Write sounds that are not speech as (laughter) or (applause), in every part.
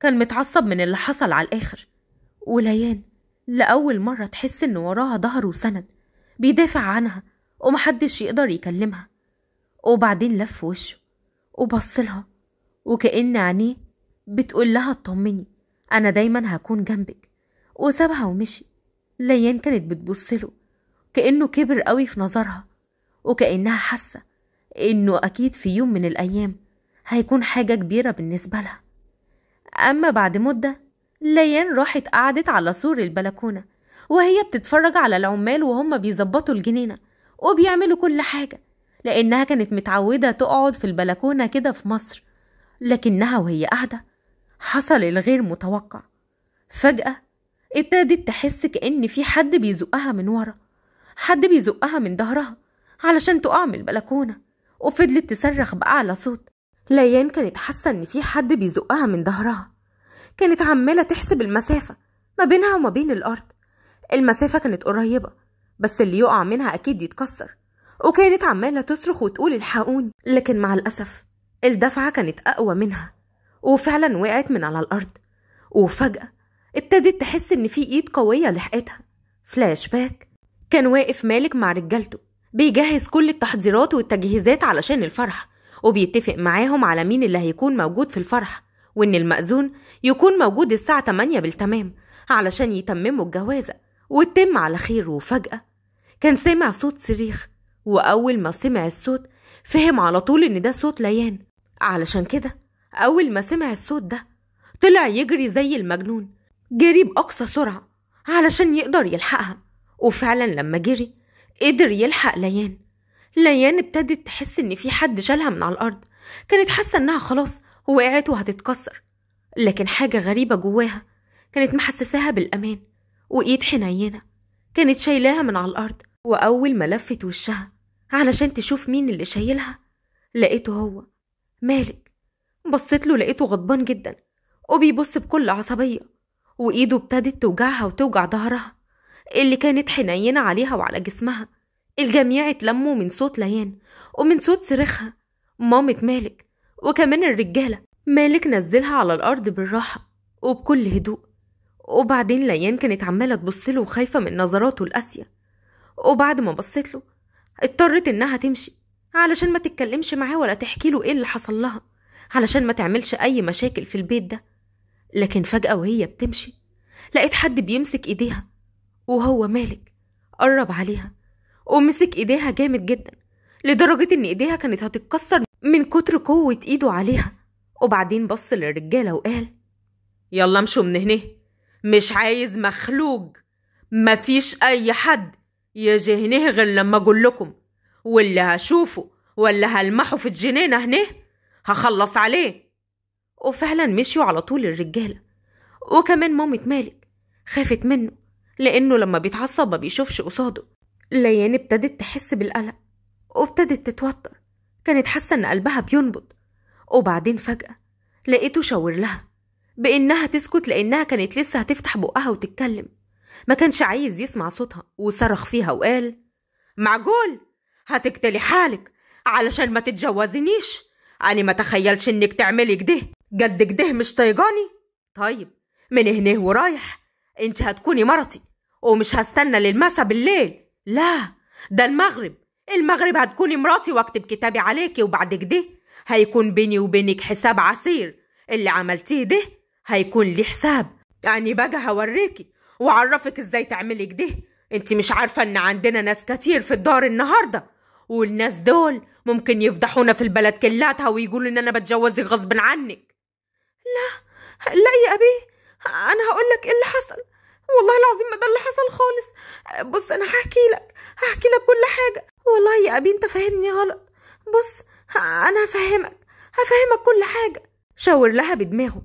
كان متعصب من اللي حصل على الآخر وليان لأول مرة تحس إن وراها ظهر وسند بيدافع عنها ومحدش يقدر يكلمها وبعدين لف وشه وبصلها وكأن عينيه بتقول لها اطمني أنا دايما هكون جنبك وسابها ومشي ليان كانت بتبصله كأنه كبر قوي في نظرها وكأنها حاسة إنه أكيد في يوم من الأيام هيكون حاجة كبيرة بالنسبة لها أما بعد مدة ليان راحت قعدت على سور البلكونة وهي بتتفرج على العمال وهم بيظبطوا الجنينة وبيعملوا كل حاجة لأنها كانت متعودة تقعد في البلكونة كده في مصر لكنها وهي قاعدة حصل الغير متوقع فجأة ابتدت تحس كأن في حد بيزقها من ورا حد بيزقها من ظهرها علشان تقع من البلكونة وفضلت تصرخ بأعلى صوت ليان كانت حاسة إن في حد بيزقها من ظهرها كانت عمالة تحسب المسافة ما بينها وما بين الأرض المسافة كانت قريبة بس اللي يقع منها أكيد يتكسر وكانت عمالة تصرخ وتقول الحقوني لكن مع الأسف الدفعة كانت أقوى منها وفعلا وقعت من على الأرض وفجأة ابتدت تحس إن في إيد قوية لحقتها فلاش باك كان واقف مالك مع رجالته بيجهز كل التحضيرات والتجهيزات علشان الفرح وبيتفق معاهم على مين اللي هيكون موجود في الفرح وإن المأذون يكون موجود الساعة 8 بالتمام علشان يتمموا الجوازة وتتم على خير وفجأة كان سامع صوت صريخ وأول ما سمع الصوت فهم على طول إن ده صوت ليان علشان كده أول ما سمع الصوت ده طلع يجري زي المجنون جري بأقصى سرعة علشان يقدر يلحقها وفعلا لما جري قدر يلحق ليان ليان ابتدت تحس ان في حد شالها من على الارض كانت حاسه انها خلاص وقعت وهتتكسر لكن حاجه غريبه جواها كانت محسساها بالامان وايد حنينه كانت شايلاها من على الارض واول ما لفت وشها علشان تشوف مين اللي شايلها لقيته هو مالك بصيت له لقيته غضبان جدا وبيبص بكل عصبيه وايده ابتدت توجعها وتوجع ظهرها اللي كانت حنينه عليها وعلى جسمها الجميع اتلموا من صوت ليان ومن صوت صريخها مامة مالك وكمان الرجالة مالك نزلها على الأرض بالراحة وبكل هدوء وبعدين ليان كانت عمالة تبصله وخايفة من نظراته القاسية وبعد ما بصت له اضطرت إنها تمشي علشان ما تتكلمش معاه ولا تحكي له إيه اللي حصل لها علشان ما تعملش أي مشاكل في البيت ده لكن فجأة وهي بتمشي لقيت حد بيمسك إيديها وهو مالك قرب عليها ومسك ايديها جامد جدا لدرجة ان ايديها كانت هتتكسر من كتر قوة ايده عليها وبعدين بص للرجالة وقال يلا امشوا من هنا مش عايز مخلوق مفيش اي حد يجي هنا غير لما اقول لكم واللي هشوفه ولا هلمحه في الجنينة هنا هخلص عليه وفعلا مشيوا على طول الرجالة وكمان مامة مالك خافت منه لأنه لما بيتعصب ما بيشوفش قصاده ليان ابتدت تحس بالقلق وابتدت تتوتر كانت حاسة إن قلبها بينبض وبعدين فجأة لقيته شاور لها بإنها تسكت لأنها كانت لسه هتفتح بقها وتتكلم ما كانش عايز يسمع صوتها وصرخ فيها وقال معقول هتقتلي حالك علشان ما تتجوزنيش أنا ما تخيلش إنك تعملي كده جد كده مش طيجاني طيب من هنا ورايح انت هتكوني مرتي ومش هستنى للمسا بالليل لا ده المغرب المغرب هتكوني مراتي واكتب كتابي عليكي وبعد كده هيكون بيني وبينك حساب عسير اللي عملتيه ده هيكون ليه حساب يعني بقى هوريكي وعرفك ازاي تعملي كده انت مش عارفة ان عندنا ناس كتير في الدار النهاردة والناس دول ممكن يفضحونا في البلد كلاتها ويقولوا ان انا بتجوزك غصب عنك لا لا يا ابي انا هقولك ايه اللي حصل والله العظيم ما ده اللي حصل بص انا هحكي لك هحكي لك كل حاجه والله يا ابي انت فاهمني غلط بص انا هفهمك هفهمك كل حاجه شاور لها بدماغه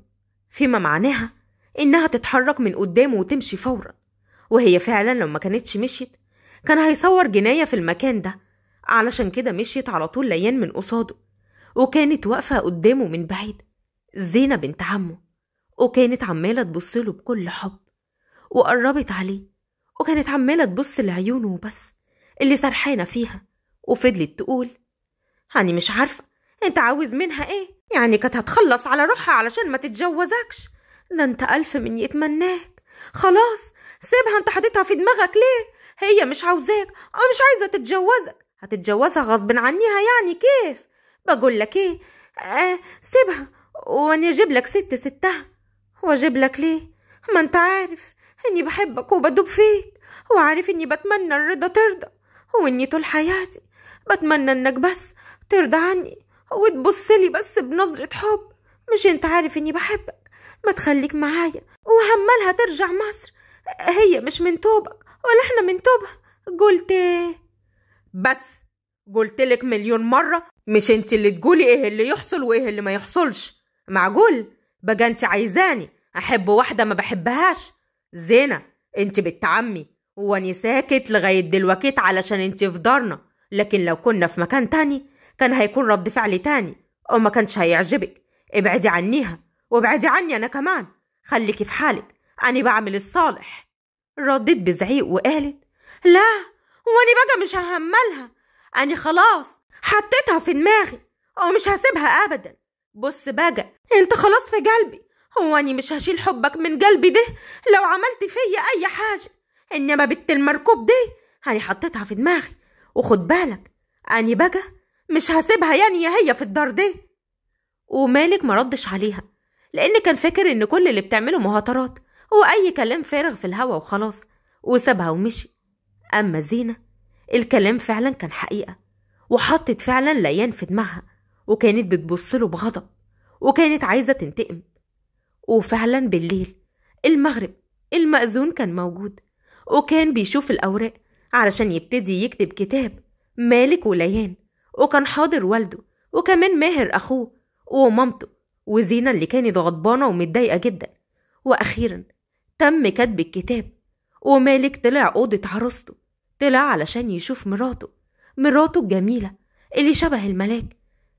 فيما معناها انها تتحرك من قدامه وتمشي فورا وهي فعلا لو ما كانتش مشيت كان هيصور جناية في المكان ده علشان كده مشيت على طول ليان من قصاده وكانت واقفة قدامه من بعيد زينة بنت عمه وكانت عمالة تبصله بكل حب وقربت عليه وكانت عمالة تبص لعيونه وبس اللي سرحانة فيها وفضلت تقول هاني مش عارفة انت عاوز منها ايه يعني كانت هتخلص على روحها علشان ما تتجوزكش ده انت ألف من يتمناك خلاص سيبها انت حاططها في دماغك ليه هي مش عاوزاك اه مش عايزة تتجوزك هتتجوزها غصب عنيها يعني كيف بقول لك ايه آه سيبها وانا اجيب لك ست ستها واجيب لك ليه ما انت عارف اني بحبك وبدوب فيك وعارف اني بتمنى الرضا ترضى واني طول حياتي بتمنى انك بس ترضى عني وتبصلي بس بنظرة حب مش انت عارف اني بحبك ما تخليك معايا وعمالها ترجع مصر هي مش من توبك ولا احنا من توبها قلت إيه؟ بس لك مليون مرة مش انت اللي تقولي ايه اللي يحصل وايه اللي ما يحصلش معقول بقى انت عايزاني احب واحدة ما بحبهاش زينة انت بنت عمي واني ساكت لغاية دلوقت علشان انت في دارنا لكن لو كنا في مكان تاني كان هيكون رد فعل تاني وما كانش هيعجبك ابعدي عنيها وابعدي عني انا كمان خليكي في حالك انا بعمل الصالح ردت بزعيق وقالت لا واني بقى مش ههملها انا خلاص حطيتها في دماغي ومش هسيبها ابدا بص بقى انت خلاص في قلبي هواني مش هشيل حبك من قلبي ده لو عملت فيا اي حاجه انما بنت المركوب دي هاني حطيتها في دماغي وخد بالك اني بقى مش هسيبها يعني هي في الدار دي ومالك ما ردش عليها لان كان فاكر ان كل اللي بتعمله مهاترات واي كلام فارغ في الهوا وخلاص وسابها ومشي اما زينه الكلام فعلا كان حقيقه وحطت فعلا ليان في دماغها وكانت بتبص له بغضب وكانت عايزه تنتقم وفعلا بالليل المغرب المأذون كان موجود وكان بيشوف الأوراق علشان يبتدي يكتب كتاب مالك وليان وكان حاضر والده وكمان ماهر أخوه ومامته وزينة اللي كانت غضبانة ومتضايقة جدا وأخيرا تم كتب الكتاب ومالك طلع أوضة عروسته طلع علشان يشوف مراته مراته الجميلة اللي شبه الملاك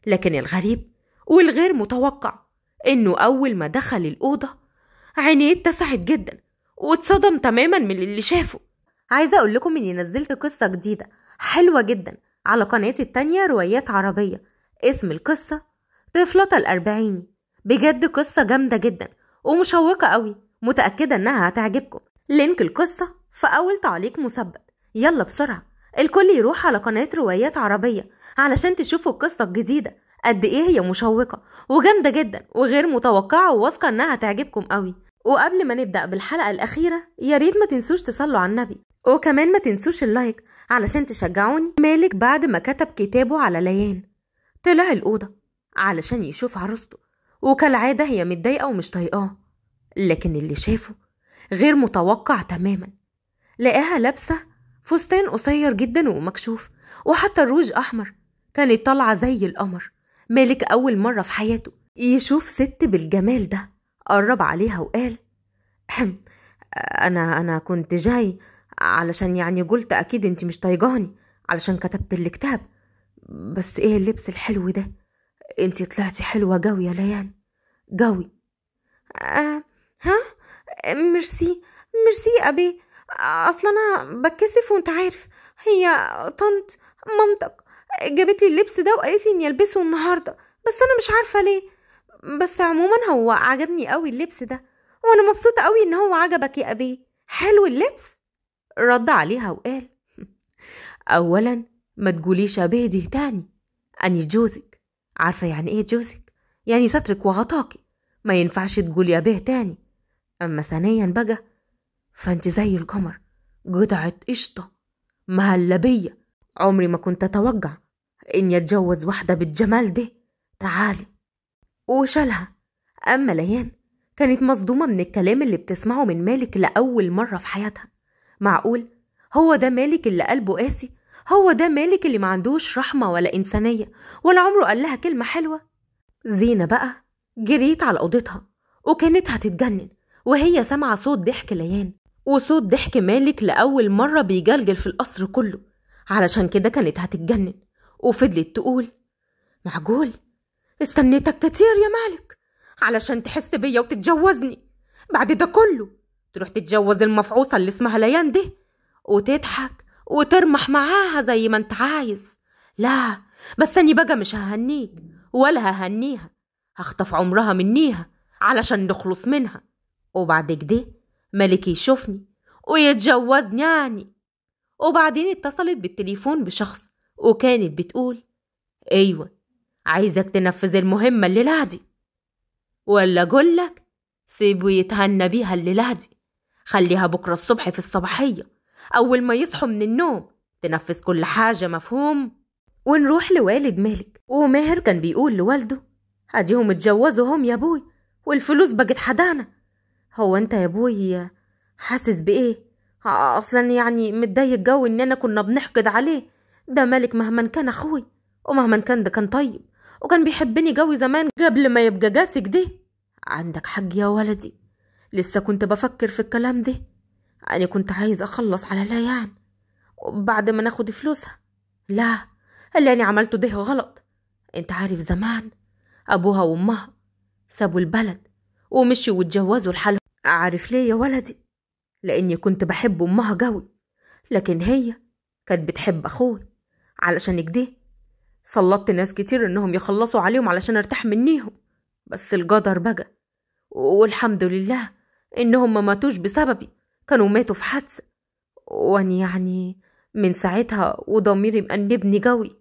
لكن الغريب والغير متوقع إنه أول ما دخل الأوضة عينيه اتسعت جدا واتصدم تماما من اللي شافه عايزة أقول لكم إني نزلت قصة جديدة حلوة جدا على قناتي التانية روايات عربية اسم القصة طفلة الأربعيني بجد قصة جامدة جدا ومشوقة قوي متأكدة إنها هتعجبكم لينك القصة في أول تعليق مثبت يلا بسرعة الكل يروح على قناة روايات عربية علشان تشوفوا القصة الجديدة قد ايه هي مشوقه وجامده جدا وغير متوقعه وواثقه انها هتعجبكم قوي وقبل ما نبدا بالحلقه الاخيره يا ريت ما تنسوش تصلوا على النبي وكمان ما تنسوش اللايك علشان تشجعوني مالك بعد ما كتب كتابه على ليان طلع الاوضه علشان يشوف عروسته وكالعاده هي متضايقه ومش طايقاه لكن اللي شافه غير متوقع تماما لقاها لابسه فستان قصير جدا ومكشوف وحتى الروج احمر كانت طالعه زي القمر مالك أول مرة في حياته يشوف ست بالجمال ده قرب عليها وقال أنا أنا كنت جاي علشان يعني قلت أكيد أنت مش طايقاني علشان كتبت الكتاب بس إيه اللبس الحلو ده أنت طلعتي حلوة جوي يا ليان جوي آه ها ميرسي ميرسي أبي أصلا أنا بتكسف وأنت عارف هي طنط مامتك جابت لي اللبس ده وقالت لي اني البسه النهارده بس انا مش عارفه ليه بس عموما هو عجبني قوي اللبس ده وانا مبسوطه قوي ان هو عجبك يا ابي حلو اللبس رد عليها وقال (laughs) اولا ما تقوليش دي تاني اني جوزك عارفه يعني ايه جوزك يعني سترك وغطاكي ما ينفعش تقولي ابيه تاني اما ثانيا بقى فانت زي القمر قطعه قشطه مهلبيه عمري ما كنت اتوجع إني أتجوز واحدة بالجمال ده تعالي وشالها أما ليان كانت مصدومة من الكلام اللي بتسمعه من مالك لأول مرة في حياتها معقول هو ده مالك اللي قلبه قاسي هو ده مالك اللي ما عندوش رحمة ولا إنسانية ولا عمره قال لها كلمة حلوة زينة بقى جريت على أوضتها وكانت هتتجنن وهي سامعة صوت ضحك ليان وصوت ضحك مالك لأول مرة بيجلجل في القصر كله علشان كده كانت هتتجنن وفضلت تقول معقول استنيتك كتير يا مالك علشان تحس بيا وتتجوزني بعد ده كله تروح تتجوز المفعوصة اللي اسمها ليان دي وتضحك وترمح معاها زي ما انت عايز لا بس اني بقى مش ههنيك ولا ههنيها هخطف عمرها منيها علشان نخلص منها وبعد كده مالك يشوفني ويتجوزني يعني وبعدين اتصلت بالتليفون بشخص وكانت بتقول أيوة عايزك تنفذ المهمة الليلة دي ولا أقولك سيبه يتهنى بيها الليلة دي خليها بكرة الصبح في الصباحية أول ما يصحوا من النوم تنفذ كل حاجة مفهوم ونروح لوالد مالك وماهر كان بيقول لوالده أديهم اتجوزوا هم يا أبوي والفلوس بقت حدانا هو أنت يا أبوي حاسس بإيه؟ أصلا يعني متضايق جو إننا كنا بنحقد عليه ده ملك مهما كان أخوي ومهما كان ده كان طيب وكان بيحبني جوي زمان قبل ما يبقى جاسك ده عندك حق يا ولدي لسه كنت بفكر في الكلام ده أنا كنت عايز أخلص على ليان وبعد ما ناخد فلوسها لا اللي أنا عملته ده غلط أنت عارف زمان أبوها وأمها سابوا البلد ومشوا واتجوزوا الحال عارف ليه يا ولدي لأني كنت بحب أمها جوي لكن هي كانت بتحب أخوي علشان كده سلطت ناس كتير انهم يخلصوا عليهم علشان ارتاح منيهم بس الجدر بجا والحمد لله انهم ما ماتوش بسببي كانوا ماتوا في حادثة وانا يعني من ساعتها وضميري مأنبني قوي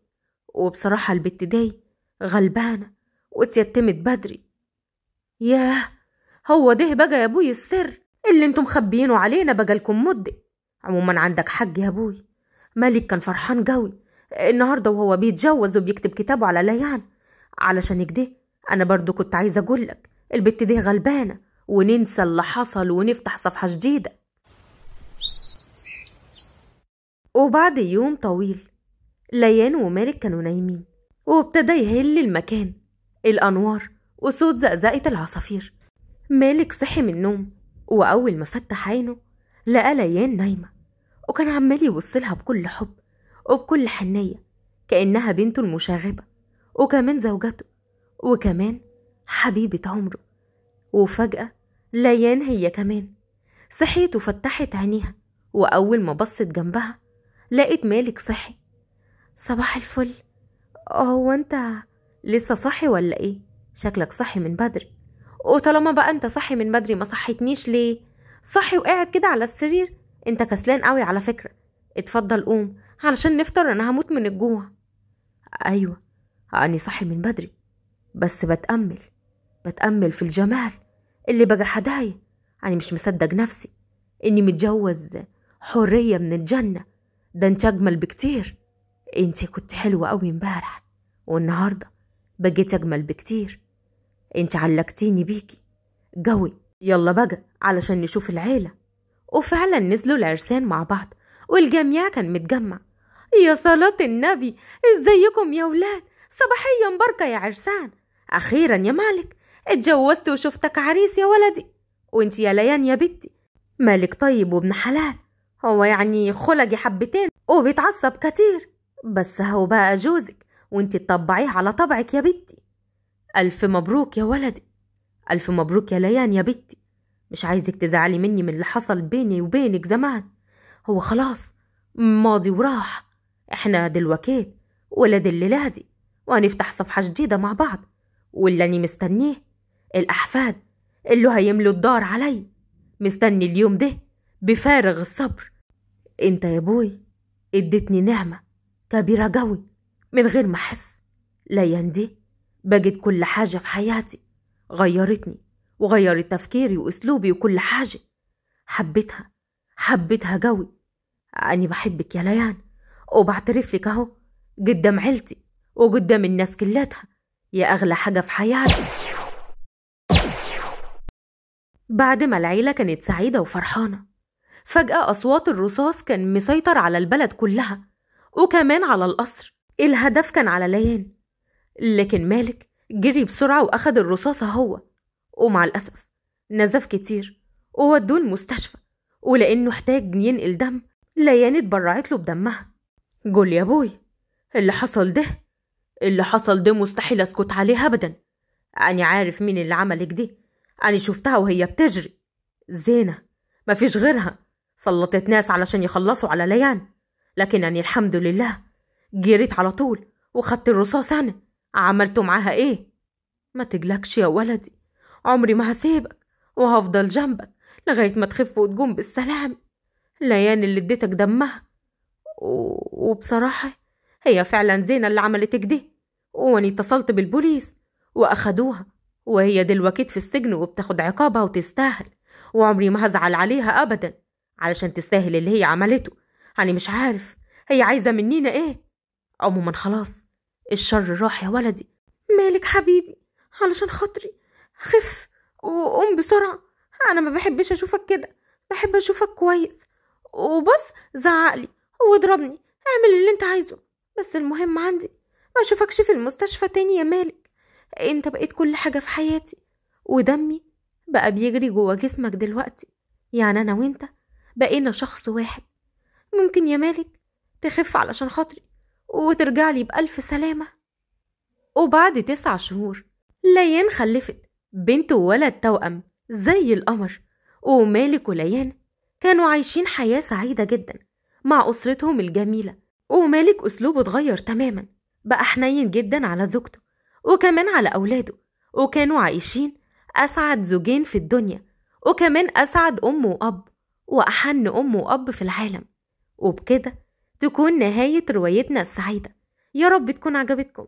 وبصراحة البت دي غلبانة واتيتمت بدري ياه هو ده بقى يا ابوي السر اللي انتم مخبيينه علينا بقى لكم مدة عموما عندك حق يا ابوي مالك كان فرحان قوي النهارده وهو بيتجوز وبيكتب كتابه على ليان علشان كده انا برضو كنت عايزه اقول لك البت دي غلبانه وننسى اللي حصل ونفتح صفحه جديده وبعد يوم طويل ليان ومالك كانوا نايمين وابتدى يهل المكان الانوار وصوت زقزقه العصافير مالك صحي من النوم وأول ما فتح عينه لقى ليان نايمة وكان عمال لها بكل حب وبكل حنية كأنها بنته المشاغبة وكمان زوجته وكمان حبيبة عمره وفجأة ليان هي كمان صحيت وفتحت عينيها وأول ما بصت جنبها لقيت مالك صحي صباح الفل هو انت لسه صاحي ولا ايه شكلك صاحي من بدري وطالما بقى انت صاحي من بدري ما صحيتنيش ليه صاحي وقاعد كده على السرير انت كسلان قوي على فكره اتفضل قوم علشان نفطر انا هموت من الجوع ايوه اني صاحي من بدري بس بتأمل بتأمل في الجمال اللي بقى حدايا أنا مش مصدق نفسي إني متجوز حرية من الجنة ده انت أجمل بكتير انت كنت حلوة أوي امبارح والنهاردة بقيت أجمل بكتير انت علقتيني بيكي قوي يلا بقى علشان نشوف العيلة وفعلا نزلوا العرسان مع بعض والجميع كان متجمع يا صلاة النبي ازيكم يا ولاد صباحيا بركة يا عرسان أخيرا يا مالك اتجوزت وشفتك عريس يا ولدي وانت يا ليان يا بنتي مالك طيب وابن حلال هو يعني خلقي حبتين وبيتعصب كتير بس هو بقى جوزك وانت تطبعيه على طبعك يا بنتي ألف مبروك يا ولدي ألف مبروك يا ليان يا بنتي مش عايزك تزعلي مني من اللي حصل بيني وبينك زمان هو خلاص ماضي وراح احنا دلوقتي ولاد الليلادي وهنفتح صفحة جديدة مع بعض واللي أنا مستنيه الأحفاد اللي هيملوا الدار علي مستني اليوم ده بفارغ الصبر انت يا بوي اديتني نعمة كبيرة جوي من غير ما احس ليان دي بجد كل حاجة في حياتي غيرتني وغيرت تفكيري واسلوبي وكل حاجة حبيتها حبيتها جوي أنا بحبك يا ليان وبعترف لك أهو قدام عيلتي وقدام الناس كلاتها يا أغلى حاجة في حياتي بعد ما العيلة كانت سعيدة وفرحانة فجأة أصوات الرصاص كان مسيطر على البلد كلها وكمان على القصر الهدف كان على ليان لكن مالك جري بسرعة وأخد الرصاصة هو ومع الأسف نزف كتير وودوه المستشفى ولأنه احتاج ينقل دم ليان اتبرعت له بدمها قول يا أبوي اللي حصل ده اللي حصل ده مستحيل أسكت عليه أبدا أنا عارف مين اللي عملك دي أنا شفتها وهي بتجري زينة مفيش غيرها سلطت ناس علشان يخلصوا على ليان لكن أنا الحمد لله جريت على طول وخدت الرصاص أنا عملته معاها إيه ما تقلقش يا ولدي عمري ما هسيبك وهفضل جنبك لغاية ما تخف وتقوم بالسلام ليان اللي اديتك دمها وبصراحة هي فعلا زينة اللي عملت كده واني اتصلت بالبوليس وأخدوها وهي دلوقتي في السجن وبتاخد عقابها وتستاهل وعمري ما هزعل عليها أبدا علشان تستاهل اللي هي عملته يعني مش عارف هي عايزة منينا إيه عموما خلاص الشر راح يا ولدي مالك حبيبي علشان خاطري خف وقوم بسرعة أنا ما بحبش أشوفك كده بحب أشوفك كويس وبص زعقلي واضربني اعمل اللي انت عايزه بس المهم عندي ما اشوفكش في المستشفى تاني يا مالك انت بقيت كل حاجة في حياتي ودمي بقى بيجري جوا جسمك دلوقتي يعني انا وانت بقينا شخص واحد ممكن يا مالك تخف علشان خاطري وترجع لي بألف سلامة وبعد تسع شهور ليان خلفت بنت وولد توأم زي القمر ومالك وليان كانوا عايشين حياة سعيدة جدا مع أسرتهم الجميلة ومالك أسلوبه اتغير تماما بقى حنين جدا على زوجته وكمان على أولاده وكانوا عايشين أسعد زوجين في الدنيا وكمان أسعد أم وأب وأحن أم وأب في العالم وبكده تكون نهاية روايتنا السعيدة يا رب تكون عجبتكم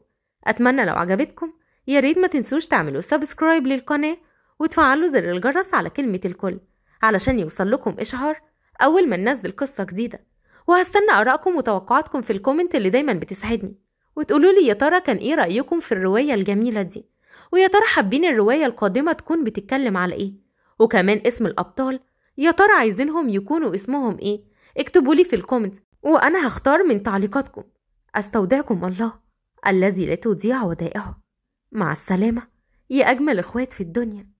أتمنى لو عجبتكم يا ريت ما تنسوش تعملوا سبسكرايب للقناة وتفعلوا زر الجرس على كلمة الكل علشان يوصل لكم إشهار أول ما ننزل قصة جديدة وهستنى آرائكم وتوقعاتكم في الكومنت اللي دايما بتسعدني وتقولوا لي يا ترى كان ايه رأيكم في الرواية الجميلة دي ويا ترى حابين الرواية القادمة تكون بتتكلم على ايه وكمان اسم الأبطال يا ترى عايزينهم يكونوا اسمهم ايه اكتبوا لي في الكومنت وأنا هختار من تعليقاتكم أستودعكم الله الذي لا تضيع ودائعه مع السلامة يا أجمل إخوات في الدنيا